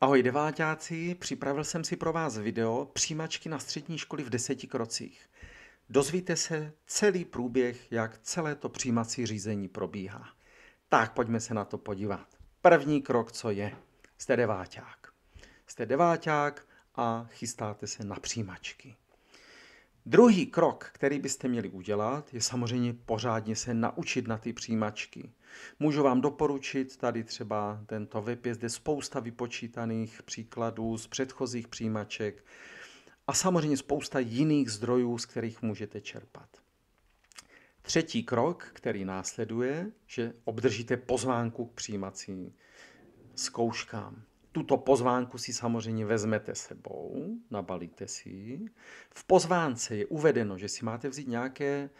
Ahoj deváťáci, připravil jsem si pro vás video Přijímačky na střední školy v deseti krocích. Dozvíte se celý průběh, jak celé to přijímací řízení probíhá. Tak pojďme se na to podívat. První krok, co je? Jste deváťák. Jste deváťák a chystáte se na přijímačky. Druhý krok, který byste měli udělat, je samozřejmě pořádně se naučit na ty přijímačky. Můžu vám doporučit tady třeba tento web, je zde spousta vypočítaných příkladů z předchozích přijímaček a samozřejmě spousta jiných zdrojů, z kterých můžete čerpat. Třetí krok, který následuje, že obdržíte pozvánku k přijímacím zkouškám. Tuto pozvánku si samozřejmě vezmete sebou, nabalíte si V pozvánce je uvedeno, že si máte vzít nějaké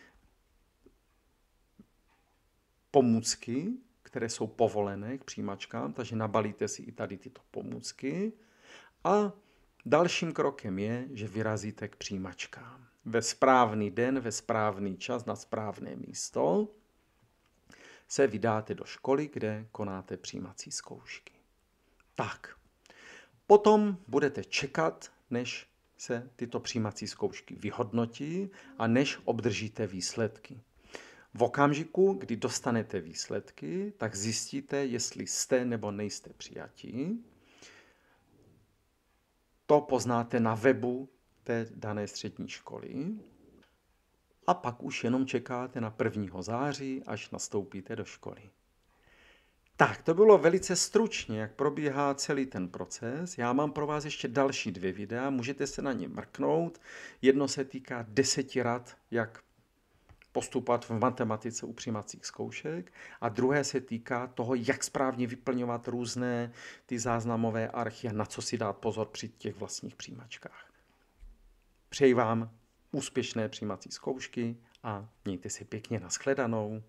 pomůcky, které jsou povolené k přijímačkám, takže nabalíte si i tady tyto pomůcky. A dalším krokem je, že vyrazíte k přijímačkám. Ve správný den, ve správný čas, na správné místo se vydáte do školy, kde konáte přijímací zkoušky. Tak, potom budete čekat, než se tyto přijímací zkoušky vyhodnotí a než obdržíte výsledky. V okamžiku, kdy dostanete výsledky, tak zjistíte, jestli jste nebo nejste přijatí. To poznáte na webu té dané střední školy. A pak už jenom čekáte na 1. září, až nastoupíte do školy. Tak, to bylo velice stručně, jak probíhá celý ten proces. Já mám pro vás ještě další dvě videa, můžete se na ně mrknout. Jedno se týká deseti rad, jak postupovat v matematice u přijímacích zkoušek a druhé se týká toho, jak správně vyplňovat různé ty záznamové archy a na co si dát pozor při těch vlastních přijímačkách. Přeji vám úspěšné přijímací zkoušky a mějte se pěkně nashledanou.